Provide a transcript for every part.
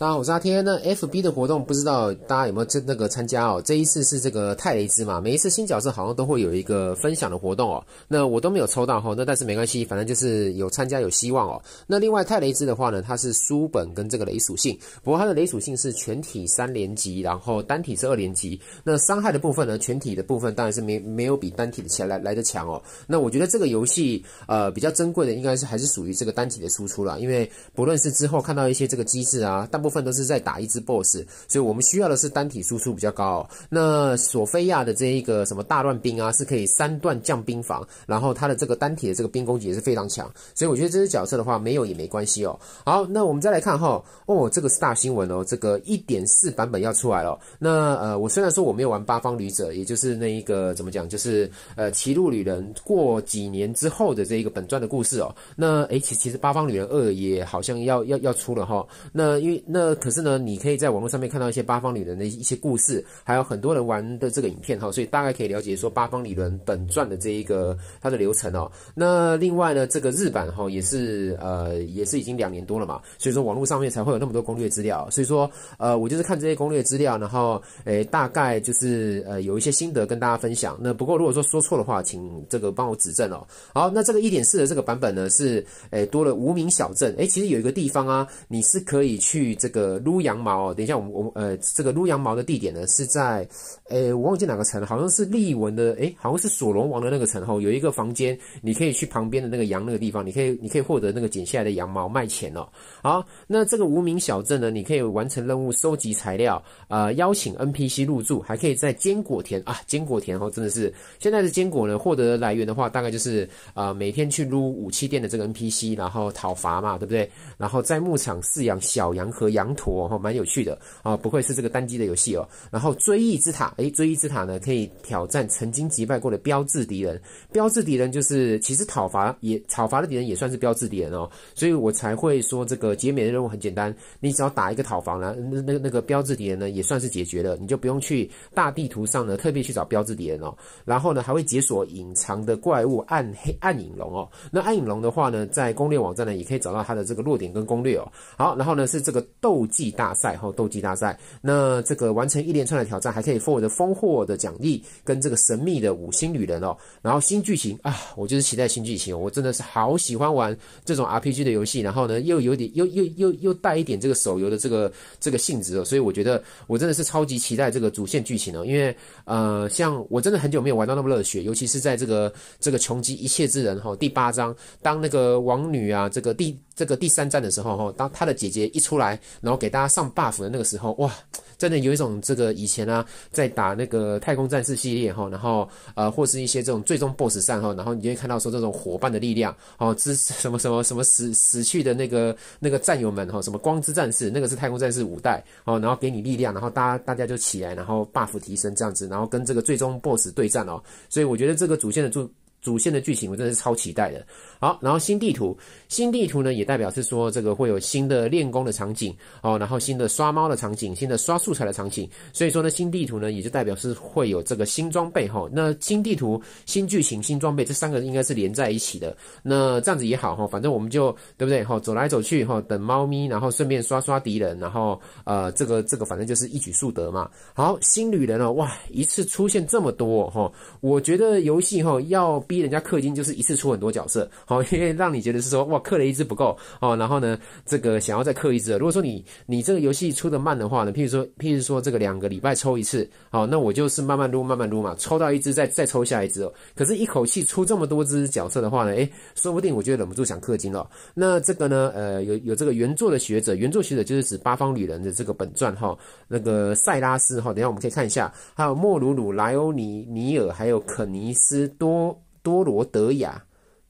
大家好，我是阿天。那 F B 的活动不知道大家有没有这那个参加哦？这一次是这个泰雷兹嘛？每一次新角色好像都会有一个分享的活动哦。那我都没有抽到哈，那但是没关系，反正就是有参加有希望哦。那另外泰雷兹的话呢，它是书本跟这个雷属性，不过它的雷属性是全体三连级，然后单体是二连级。那伤害的部分呢，全体的部分当然是没没有比单体的来来的强哦。那我觉得这个游戏呃比较珍贵的应该是还是属于这个单体的输出了，因为不论是之后看到一些这个机制啊，大部分都是在打一只 BOSS，所以我们需要的是单体输出比较高。哦。那索菲亚的这一个什么大乱兵啊，是可以三段降兵防，然后它的这个单体的这个兵攻击也是非常强。所以我觉得这只角色的话没有也没关系哦。好，那我们再来看哈，哦，这个是大新闻哦，这个一点四版本要出来了。那呃，我虽然说我没有玩八方旅者，也就是那一个怎么讲，就是呃歧路旅人过几年之后的这一个本传的故事哦。那诶，其其实八方旅人二也好像要要要出了哈。那因为那。那可是呢，你可以在网络上面看到一些八方旅人的一些故事，还有很多人玩的这个影片哈，所以大概可以了解说八方旅人本传的这一个它的流程哦。那另外呢，这个日版哈也是呃也是已经两年多了嘛，所以说网络上面才会有那么多攻略资料。所以说呃我就是看这些攻略资料，然后诶大概就是呃有一些心得跟大家分享。那不过如果说说错的话，请这个帮我指正哦。好，那这个一点四的这个版本呢是诶多了无名小镇，诶其实有一个地方啊，你是可以去这。这个撸羊毛，等一下，我们我们呃，这个撸羊毛的地点呢是在，诶，我忘记哪个城了，好像是利文的，诶，好像是索隆王的那个城，后有一个房间，你可以去旁边的那个羊那个地方，你可以你可以获得那个剪下来的羊毛卖钱哦。好，那这个无名小镇呢，你可以完成任务收集材料，呃，邀请 NPC 入住，还可以在坚果田啊，坚果田哦，真的是现在的坚果呢，获得来源的话，大概就是呃每天去撸武器店的这个 NPC，然后讨伐嘛，对不对？然后在牧场饲养小羊和羊。羊驼哈，蛮有趣的啊，不愧是这个单机的游戏哦。然后追忆之塔，诶，追忆之塔呢可以挑战曾经击败过的标志敌人，标志敌人就是其实讨伐也讨伐的敌人也算是标志敌人哦，所以我才会说这个解免的任务很简单，你只要打一个讨伐呢，那那个那个标志敌人呢也算是解决了，你就不用去大地图上呢特别去找标志敌人哦。然后呢还会解锁隐藏的怪物暗黑暗影龙哦，那暗影龙的话呢，在攻略网站呢也可以找到它的这个弱点跟攻略哦。好，然后呢是这个。斗技大赛哈，斗技大赛，那这个完成一连串的挑战，还可以获得丰厚的奖励，跟这个神秘的五星旅人哦。然后新剧情啊，我就是期待新剧情，我真的是好喜欢玩这种 RPG 的游戏。然后呢，又有点又又又又带一点这个手游的这个这个性质哦。所以我觉得我真的是超级期待这个主线剧情哦，因为呃，像我真的很久没有玩到那么热血，尤其是在这个这个穷极一切之人哈第八章，当那个王女啊，这个第这个第三战的时候哈，当她的姐姐一出来。然后给大家上 buff 的那个时候，哇，真的有一种这个以前呢，在打那个太空战士系列哈，然后呃，或是一些这种最终 boss 战哈，然后你就会看到说这种伙伴的力量哦，之什么什么什么死死去的那个那个战友们哈，什么光之战士那个是太空战士五代哦，然后给你力量，然后大家大家就起来，然后 buff 提升这样子，然后跟这个最终 boss 对战哦，所以我觉得这个主线的主。主线的剧情我真的是超期待的。好，然后新地图，新地图呢也代表是说这个会有新的练功的场景哦，然后新的刷猫的场景，新的刷素材的场景。所以说呢，新地图呢也就代表是会有这个新装备哈。那新地图、新剧情、新装备这三个应该是连在一起的。那这样子也好哈，反正我们就对不对哈，走来走去哈，等猫咪，然后顺便刷刷敌人，然后呃这个这个反正就是一举数得嘛。好，新旅人呢，哇一次出现这么多哈，我觉得游戏哈要。逼人家氪金就是一次出很多角色，好，因为让你觉得是说哇氪了一只不够哦，然后呢这个想要再氪一只。如果说你你这个游戏出的慢的话呢，譬如说譬如说这个两个礼拜抽一次，好，那我就是慢慢撸慢慢撸嘛，抽到一只再再抽下一只哦。可是，一口气出这么多只角色的话呢，哎，说不定我就忍不住想氪金了。那这个呢，呃，有有这个原作的学者，原作学者就是指《八方旅人》的这个本传哈，那个塞拉斯哈，等下我们可以看一下，还有莫鲁鲁、莱欧尼尼尔，还有肯尼斯多。多罗德亚、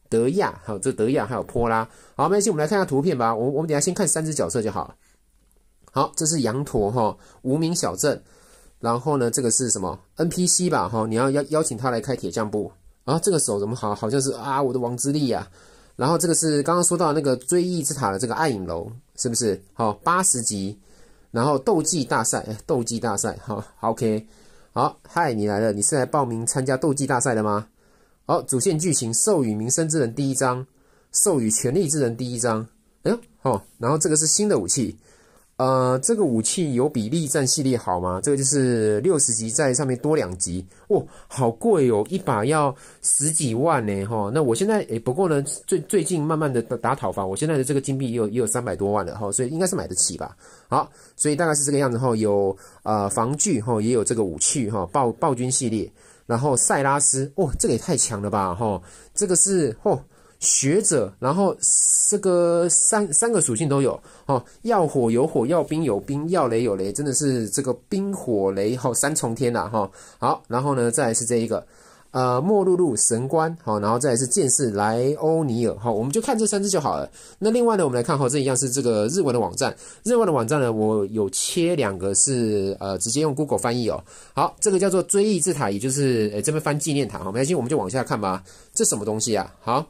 德亚，还有这德亚，还有波拉。好，关系，我们来看一下图片吧。我我们等下先看三只角色就好了。好，这是羊驼哈，无名小镇。然后呢，这个是什么 NPC 吧哈？你要邀邀请他来开铁匠铺。啊，这个手怎么好好像是啊，我的王之力呀。然后这个是刚刚说到那个追忆之塔的这个暗影楼，是不是？好，八十级。然后斗技大赛，哎，斗技大赛，好，OK，好，嗨，你来了，你是来报名参加斗技大赛的吗？好，主线剧情授予民生之人第一章，授予权力之人第一章。哎呦，然后这个是新的武器，呃，这个武器有比力战系列好吗？这个就是六十级在上面多两级，哦，好贵哦，一把要十几万呢，哈。那我现在，哎，不过呢，最最近慢慢的打讨伐，我现在的这个金币也有也有三百多万了，哈，所以应该是买得起吧。好，所以大概是这个样子，哈，有呃防具，哈，也有这个武器，哈，暴暴君系列。然后塞拉斯，哦，这个也太强了吧，哈，这个是哦学者，然后这个三三个属性都有，哦，要火有火，要冰有冰，要雷有雷，真的是这个冰火雷，哦、三重天了，哈，好，然后呢，再是这一个。呃，莫露露神官好，然后再是剑士莱欧尼尔好，我们就看这三只就好了。那另外呢，我们来看，哈，这一样是这个日文的网站，日文的网站呢，我有切两个是呃，直接用 Google 翻译哦。好，这个叫做追忆之塔，也就是诶这边翻纪念塔好，没关系，我们就往下看吧。这什么东西啊？好。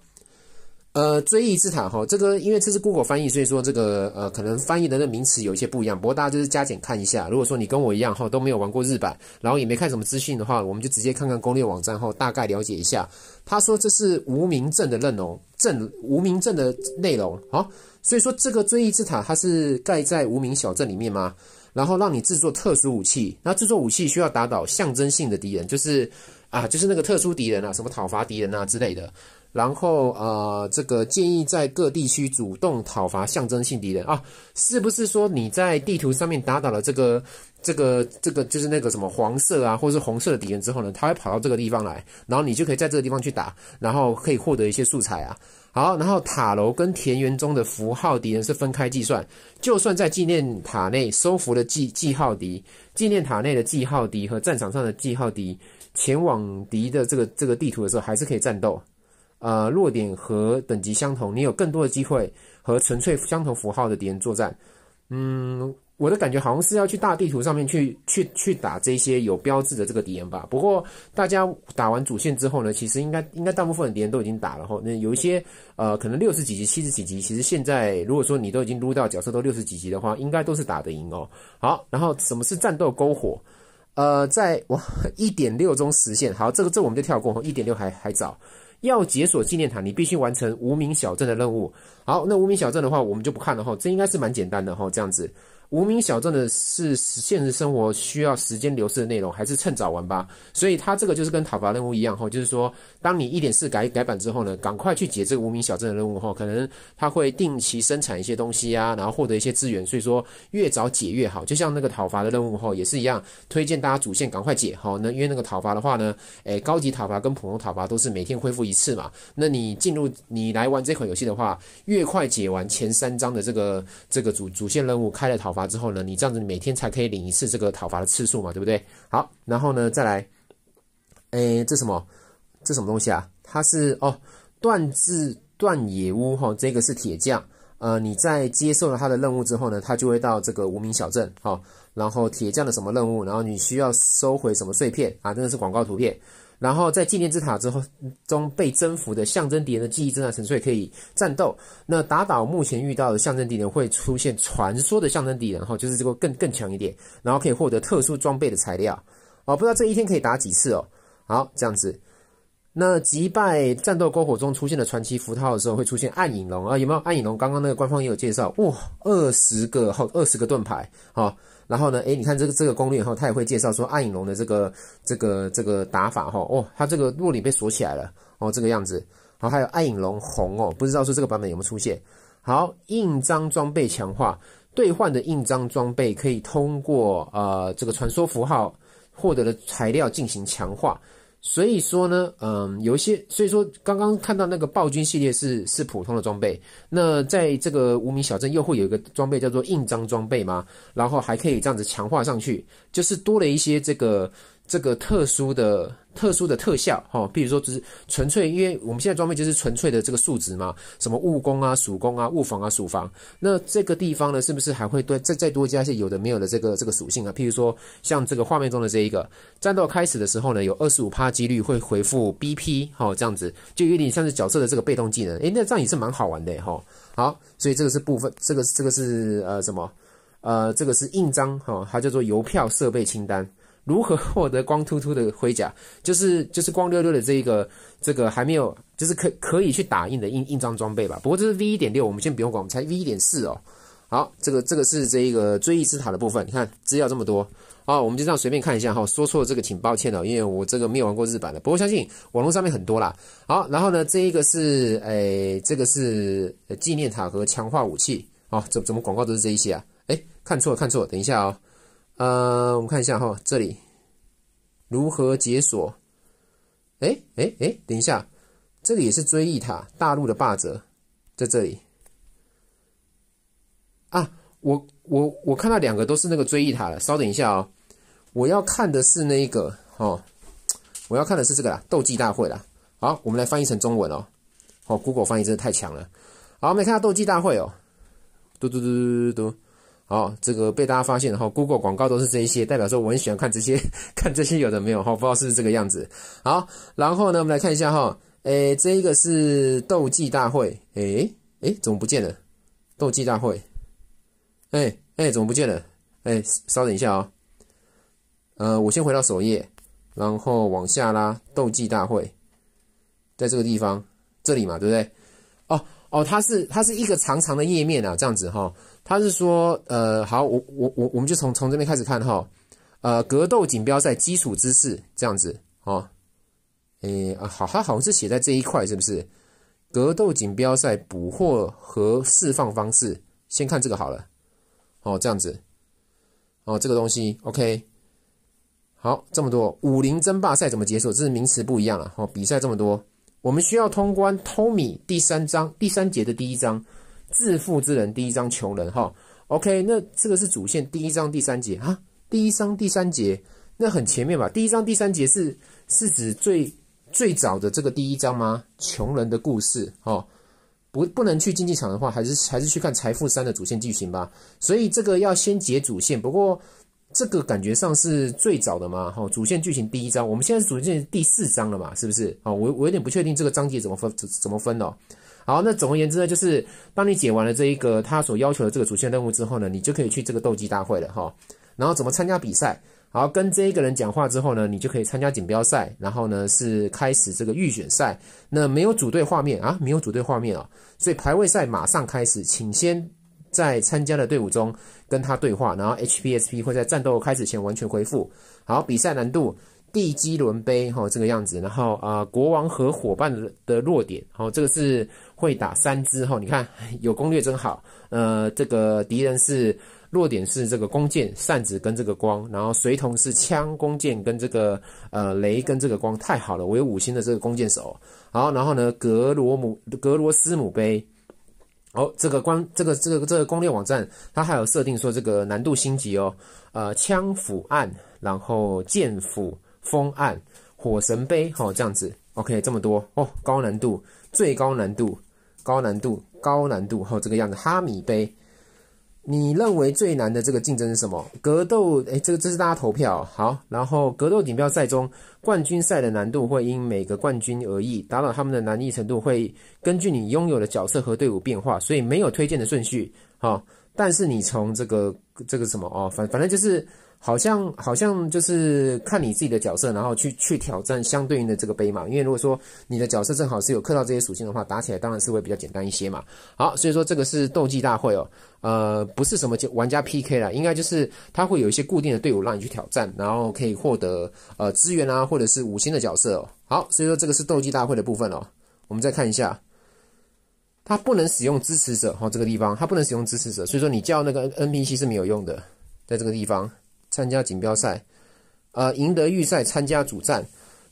呃，追忆之塔哈，这个因为这是 Google 翻译，所以说这个呃，可能翻译的那名词有一些不一样。不过大家就是加减看一下。如果说你跟我一样哈，都没有玩过日版，然后也没看什么资讯的话，我们就直接看看攻略网站后，大概了解一下。他说这是无名镇的内容，镇无名镇的内容啊，所以说这个追忆之塔它是盖在无名小镇里面吗？然后让你制作特殊武器，那制作武器需要打倒象征性的敌人，就是啊，就是那个特殊敌人啊，什么讨伐敌人啊之类的。然后呃，这个建议在各地区主动讨伐象征性敌人啊，是不是说你在地图上面打倒了这个这个这个就是那个什么黄色啊，或者是红色的敌人之后呢，他会跑到这个地方来，然后你就可以在这个地方去打，然后可以获得一些素材啊。好，然后塔楼跟田园中的符号敌人是分开计算，就算在纪念塔内收服了记记号敌，纪念塔内的记号敌和战场上的记号敌前往敌的这个这个地图的时候，还是可以战斗。呃，弱点和等级相同，你有更多的机会和纯粹相同符号的敌人作战。嗯，我的感觉好像是要去大地图上面去去去打这些有标志的这个敌人吧。不过大家打完主线之后呢，其实应该应该大部分的敌人都已经打了。后那有一些呃，可能六十几级、七十几级，其实现在如果说你都已经撸到角色都六十几级的话，应该都是打得赢哦。好，然后什么是战斗篝火？呃，在哇一点六中实现。好，这个这我们就跳过，一点六还还早。要解锁纪念塔，你必须完成无名小镇的任务。好，那无名小镇的话，我们就不看了哈。这应该是蛮简单的哈，这样子。无名小镇的是现实生活需要时间流逝的内容，还是趁早玩吧。所以它这个就是跟讨伐任务一样哈，就是说，当你一点四改改版之后呢，赶快去解这个无名小镇的任务哈，可能他会定期生产一些东西啊，然后获得一些资源。所以说，越早解越好。就像那个讨伐的任务哈，也是一样，推荐大家主线赶快解哈。那因为那个讨伐的话呢，哎，高级讨伐跟普通讨伐都是每天恢复一次嘛。那你进入你来玩这款游戏的话，越快解完前三章的这个这个主主线任务，开了讨伐。之后呢，你这样子每天才可以领一次这个讨伐的次数嘛，对不对？好，然后呢再来，哎，这什么？这什么东西啊？它是哦，断字断野屋哈，这个是铁匠。呃，你在接受了他的任务之后呢，他就会到这个无名小镇哈，然后铁匠的什么任务？然后你需要收回什么碎片啊？这个是广告图片。然后在纪念之塔之后中被征服的象征敌人的记忆正在沉睡，可以战斗。那打倒目前遇到的象征敌人会出现传说的象征敌人，哈，就是这个更更强一点，然后可以获得特殊装备的材料。哦，不知道这一天可以打几次哦。好，这样子。那击败战斗篝火中出现的传奇符号的时候会出现暗影龙啊？有没有暗影龙？刚刚那个官方也有介绍哇，二十个号，二十个盾牌，好。然后呢？哎，你看这个这个攻略，然后他也会介绍说暗影龙的这个这个这个打法哈。哦，它这个弱点被锁起来了哦，这个样子。然后还有暗影龙红哦，不知道说这个版本有没有出现。好，印章装备强化兑换的印章装备，可以通过呃这个传说符号获得的材料进行强化。所以说呢，嗯，有一些，所以说刚刚看到那个暴君系列是是普通的装备，那在这个无名小镇又会有一个装备叫做印章装备吗？然后还可以这样子强化上去，就是多了一些这个。这个特殊的、特殊的特效哈，比如说就是纯粹，因为我们现在装备就是纯粹的这个数值嘛，什么物攻啊、属攻啊、物防啊、属防。那这个地方呢，是不是还会对再再多加一些有的没有的这个这个属性啊？譬如说像这个画面中的这一个，战斗开始的时候呢，有二十五几率会回复 BP 哈，这样子就有点像是角色的这个被动技能。诶，那这样也是蛮好玩的哈。好，所以这个是部分，这个这个是呃什么？呃，这个是印章哈，它叫做邮票设备清单。如何获得光秃秃的盔甲？就是就是光溜溜的这一个这个还没有，就是可可以去打印的印印章装备吧。不过这是 V.1.6，我们先不用管，我们才 V.1.4 哦。好，这个这个是这一个追忆之塔的部分，你看资料这么多啊，我们就这样随便看一下哈。说错这个，挺抱歉的，因为我这个没有玩过日版的，不过相信网络上面很多啦。好，然后呢，这一个是哎，这个是纪念塔和强化武器啊，怎怎么广告都是这一些啊？哎，看错了看错，了，等一下哦。呃，我们看一下哈，这里如何解锁？哎哎哎，等一下，这里也是追忆塔，大陆的霸者在这里。啊，我我我看到两个都是那个追忆塔了，稍等一下哦，我要看的是那个哦，我要看的是这个啦，斗技大会啦。好，我们来翻译成中文哦。好，Google 翻译真的太强了。好，我们来看下斗技大会哦。嘟嘟嘟嘟嘟嘟。哦，这个被大家发现，然后 Google 广告都是这一些，代表说我很喜欢看这些，看这些有的没有，哈，不知道是不是这个样子。好，然后呢，我们来看一下哈，哎，这一个是斗技大会，哎哎，怎么不见了？斗技大会，哎哎，怎么不见了？哎，稍等一下啊，呃，我先回到首页，然后往下拉，斗技大会，在这个地方这里嘛，对不对？哦哦，它是它是一个长长的页面啊，这样子哈。他是说，呃，好，我我我我们就从从这边开始看哈，呃，格斗锦标赛基础知识这样子，哦，诶啊，好，它好像是写在这一块，是不是？格斗锦标赛捕获和释放方式，先看这个好了，哦，这样子，哦，这个东西，OK，好，这么多，武林争霸赛怎么解锁？这是名词不一样了，哦，比赛这么多，我们需要通关 m 米第三章第三节的第一章。自富之人第一章穷人哈，OK，那这个是主线第一章第三节啊，第一章第三节那很前面吧？第一章第三节是是指最最早的这个第一章吗？穷人的故事哈，不不能去竞技场的话，还是还是去看财富三的主线剧情吧。所以这个要先解主线，不过这个感觉上是最早的嘛，哈，主线剧情第一章，我们现在是主线第四章了嘛，是不是？哦，我我有点不确定这个章节怎么分怎么分哦。好，那总而言之呢，就是当你解完了这一个他所要求的这个主线任务之后呢，你就可以去这个斗鸡大会了哈。然后怎么参加比赛？好，跟这一个人讲话之后呢，你就可以参加锦标赛。然后呢，是开始这个预选赛。那没有组队画面啊，没有组队画面啊，所以排位赛马上开始，请先在参加的队伍中跟他对话，然后 HPSP 会在战斗开始前完全恢复。好，比赛难度地基轮杯哈这个样子。然后啊，国王和伙伴的弱点，好，这个是。会打三支哈，你看 有攻略真好。呃，这个敌人是弱点是这个弓箭扇子跟这个光，然后随同是枪弓箭跟这个呃雷跟这个光，太好了，我有五星的这个弓箭手。好，然后呢，格罗姆格罗斯姆杯。哦，这个光这个这个这个攻略网站它还有设定说这个难度星级哦，呃枪斧案，然后剑斧风案，火神杯好这样子。OK，这么多哦，高难度，最高难度。高难度，高难度，好这个样子。哈米杯，你认为最难的这个竞争是什么？格斗，诶，这个这是大家投票好。然后格斗锦标赛中，冠军赛的难度会因每个冠军而异，打倒他们的难易程度会根据你拥有的角色和队伍变化，所以没有推荐的顺序，好。但是你从这个这个什么哦，反反正就是。好像好像就是看你自己的角色，然后去去挑战相对应的这个杯嘛。因为如果说你的角色正好是有刻到这些属性的话，打起来当然是会比较简单一些嘛。好，所以说这个是斗技大会哦，呃，不是什么玩家 P K 了，应该就是他会有一些固定的队伍让你去挑战，然后可以获得呃资源啊，或者是五星的角色。哦。好，所以说这个是斗技大会的部分哦。我们再看一下，他不能使用支持者哈，这个地方他不能使用支持者，所以说你叫那个 NPC 是没有用的，在这个地方。参加锦标赛，呃，赢得预赛，参加主战。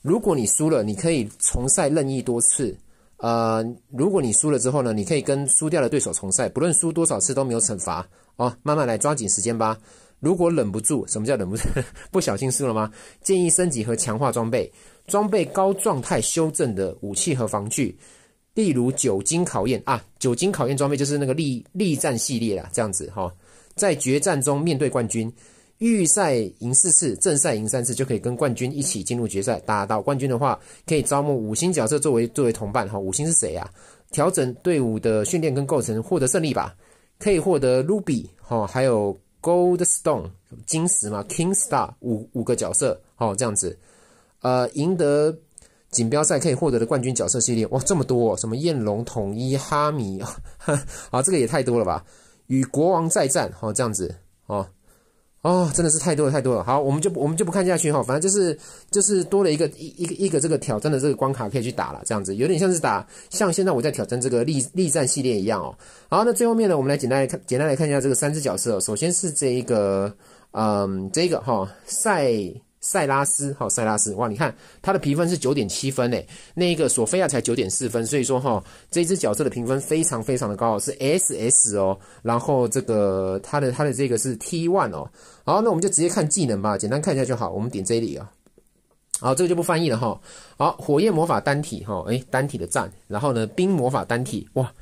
如果你输了，你可以重赛任意多次。呃，如果你输了之后呢，你可以跟输掉的对手重赛，不论输多少次都没有惩罚。哦，慢慢来，抓紧时间吧。如果忍不住，什么叫忍不住？不小心输了吗？建议升级和强化装备，装备高状态修正的武器和防具，例如酒精考验啊，酒精考验装备就是那个力力战系列啊，这样子哈，在决战中面对冠军。预赛赢四次，正赛赢三次就可以跟冠军一起进入决赛。打到冠军的话，可以招募五星角色作为作为同伴哈。五星是谁呀？调整队伍的训练跟构成，获得胜利吧，可以获得 Ruby 哈，还有 Goldstone 金石嘛，Kingstar 五五个角色哈，这样子。呃，赢得锦标赛可以获得的冠军角色系列哇，这么多什么彦龙、统一哈米啊，这个也太多了吧？与国王再战哈，这样子哦。哦，真的是太多了太多了。好，我们就我们就不看下去哈，反正就是就是多了一个一一个一个这个挑战的这个关卡可以去打了，这样子有点像是打像现在我在挑战这个力力战系列一样哦。好，那最后面呢，我们来简单来看简单来看一下这个三只角色，首先是这一个嗯，这个哈赛。塞拉斯哈，塞拉斯哇，你看他的评分是九点七分诶，那一个索菲亚才九点四分，所以说哈，这只角色的评分非常非常的高，是 S S 哦，然后这个他的他的这个是 T one 哦，好，那我们就直接看技能吧，简单看一下就好，我们点这里啊，好，这个就不翻译了哈，好，火焰魔法单体哈，诶，单体的战，然后呢冰魔法单体，哇。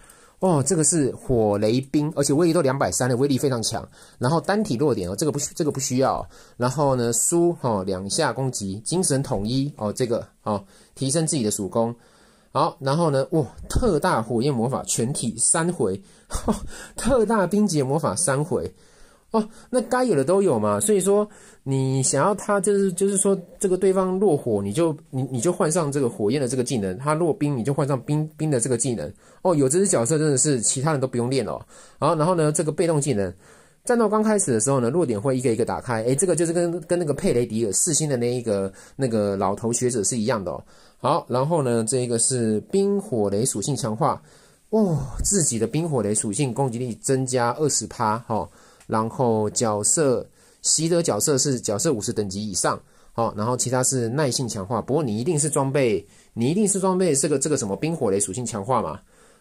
哦，这个是火雷兵，而且威力都两百三的威力非常强。然后单体弱点哦，这个不需这个不需要。然后呢，书哈两下攻击，精神统一哦，这个哦提升自己的属攻。好，然后呢，哇，特大火焰魔法全体三回，特大冰结魔法三回。哦，那该有的都有嘛。所以说，你想要他就是就是说，这个对方落火，你就你你就换上这个火焰的这个技能；他落冰，你就换上冰冰的这个技能。哦，有这只角色真的是其他人都不用练了。好，然后呢，这个被动技能，战斗刚开始的时候呢，弱点会一个一个打开。诶，这个就是跟跟那个佩雷迪尔四星的那一个那个老头学者是一样的哦。好，然后呢，这一个是冰火雷属性强化，哇，自己的冰火雷属性攻击力增加二十趴哈。然后角色习得角色是角色五十等级以上，好，然后其他是耐性强化。不过你一定是装备，你一定是装备这个这个什么冰火雷属性强化嘛？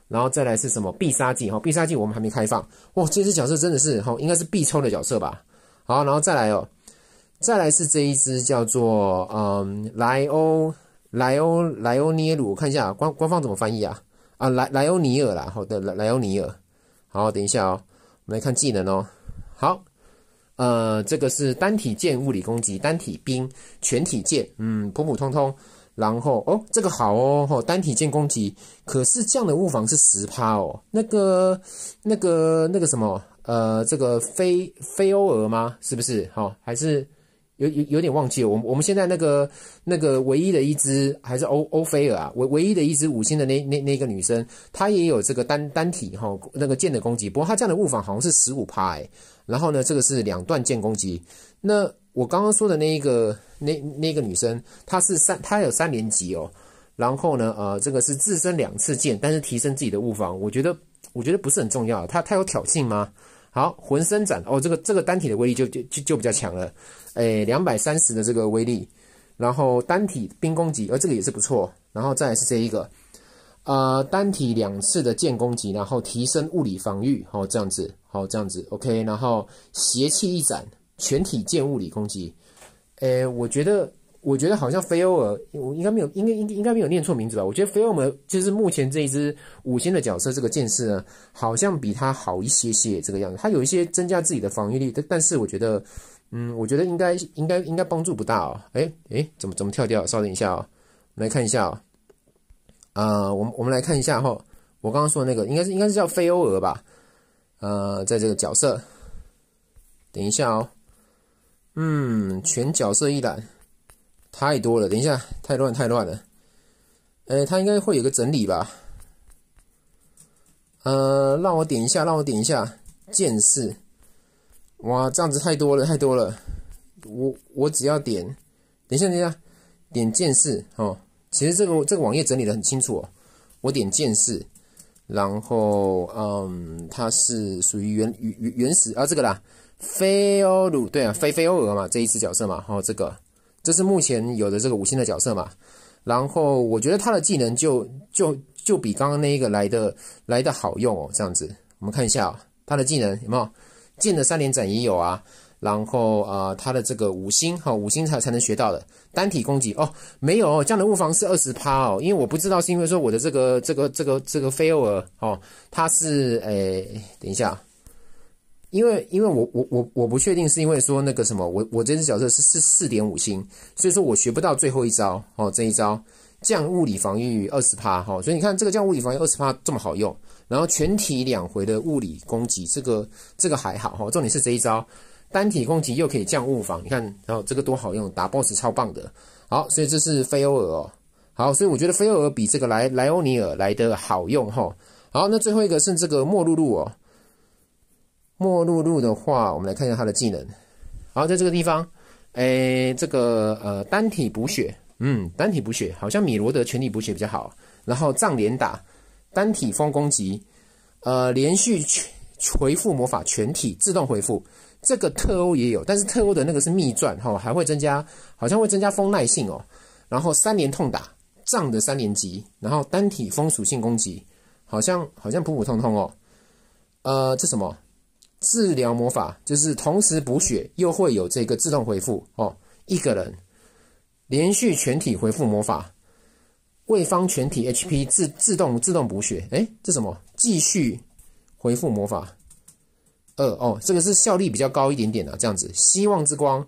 然后再来是什么必杀技？哈，必杀技我们还没开放。哇，这只角色真的是哈，应该是必抽的角色吧？好，然后再来哦，再来是这一只叫做嗯莱欧莱欧莱欧尼我看一下官官方怎么翻译啊？啊莱莱欧尼尔啦，好的莱莱欧尼尔。好，等一下哦，我们来看技能哦。好，呃，这个是单体剑物理攻击，单体兵全体剑，嗯，普普通通。然后哦，这个好哦，吼，单体剑攻击，可是这样的物防是十趴哦。那个、那个、那个什么，呃，这个非非欧尔吗？是不是？好，还是？有有有点忘记了，我我们现在那个那个唯一的一只还是欧欧菲尔啊，唯唯一的一只五星的那那那个女生，她也有这个单单体哈，那个剑的攻击，不过她这样的物防好像是十五趴哎，然后呢，这个是两段剑攻击，那我刚刚说的那一个那那个女生她是三，她有三连击哦，然后呢，呃，这个是自身两次剑，但是提升自己的物防，我觉得我觉得不是很重要，她她有挑衅吗？好，魂身斩哦，这个这个单体的威力就就就就比较强了，诶，两百三十的这个威力，然后单体冰攻击，呃，这个也是不错，然后再是这一个，呃，单体两次的剑攻击，然后提升物理防御，好这样子，好这样子，OK，然后邪气一斩，全体剑物理攻击，诶，我觉得。我觉得好像菲欧尔，我应该没有，应该应应该没有念错名字吧？我觉得菲欧尔就是目前这一支五星的角色，这个剑士呢，好像比他好一些些这个样子。他有一些增加自己的防御力，但但是我觉得，嗯，我觉得应该应该应该帮助不大哦。哎哎，怎么怎么跳掉？稍等一下哦，我们来看一下哦。啊，我们我们来看一下哈，我刚刚说的那个应该是应该是叫菲欧尔吧？呃，在这个角色，等一下哦。嗯，全角色一览。太多了，等一下，太乱太乱了。呃，他应该会有个整理吧。呃，让我点一下，让我点一下剑士。哇，这样子太多了太多了。我我只要点，等一下等一下，点剑士哦。其实这个这个网页整理的很清楚哦。我点剑士，然后嗯，它是属于原原原始啊这个啦，菲欧鲁对啊，菲菲欧尔嘛，这一次角色嘛，好这个。这是目前有的这个五星的角色嘛，然后我觉得他的技能就就就比刚刚那一个来的来的好用哦，这样子我们看一下他的技能有没有剑的三连斩也有啊，然后啊他的这个五星哈五星才才能学到的单体攻击哦没有这样的物防是二十趴哦，因为我不知道是因为说我的这个这个这个这个菲欧尔哦，他是哎等一下。因为，因为我，我，我，我不确定，是因为说那个什么，我，我这只角色是是四点五星，所以说我学不到最后一招哦，这一招降物理防御二十趴哈，所以你看这个降物理防御二十趴这么好用，然后全体两回的物理攻击，这个这个还好哈，重点是这一招单体攻击又可以降物防，你看，然后这个多好用，打 boss 超棒的，好，所以这是菲欧尔哦，好，所以我觉得菲欧尔比这个莱莱欧尼尔来的好用哈，好，那最后一个是这个莫露露哦。莫露露的话，我们来看一下他的技能。好，在这个地方，哎，这个呃单体补血，嗯，单体补血好像米罗德全体补血比较好。然后杖连打，单体风攻击，呃，连续回复魔法全体自动回复。这个特欧也有，但是特欧的那个是秘传，哈，还会增加，好像会增加风耐性哦。然后三连痛打杖的三连击，然后单体风属性攻击，好像好像普普通通哦。呃，这什么？治疗魔法就是同时补血，又会有这个自动回复哦。一个人连续全体回复魔法，位方全体 HP 自自动自动补血。哎，这什么？继续回复魔法二哦，这个是效率比较高一点点的这样子。希望之光，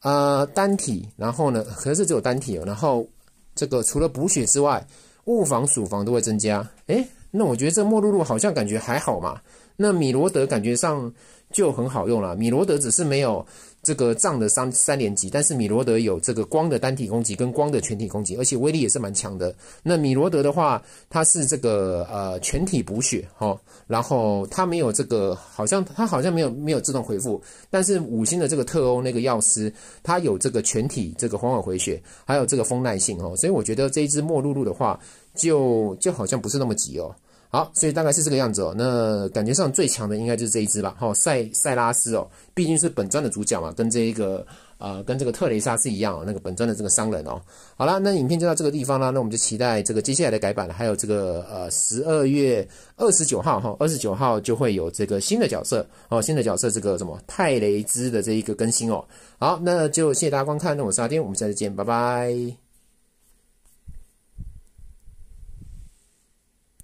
呃，单体，然后呢，可是只有单体哦。然后这个除了补血之外，物防、鼠防都会增加。哎，那我觉得这莫末路路好像感觉还好嘛。那米罗德感觉上就很好用了，米罗德只是没有这个杖的三三连击，但是米罗德有这个光的单体攻击跟光的全体攻击，而且威力也是蛮强的。那米罗德的话，它是这个呃全体补血哈，然后它没有这个好像它好像没有没有自动回复，但是五星的这个特欧那个药师，它有这个全体这个缓缓回血，还有这个风耐性哦，所以我觉得这一只莫露露的话，就就好像不是那么急哦。好，所以大概是这个样子哦。那感觉上最强的应该就是这一支吧？好，塞塞拉斯哦，毕竟是本传的主角嘛，跟这个呃，跟这个特雷莎是一样哦。那个本传的这个商人哦。好啦，那影片就到这个地方啦，那我们就期待这个接下来的改版了。还有这个呃，十二月二十九号哈，二十九号就会有这个新的角色哦，新的角色这个什么泰雷兹的这一个更新哦。好，那就谢谢大家观看。那我是阿丁，我们下次见，拜拜。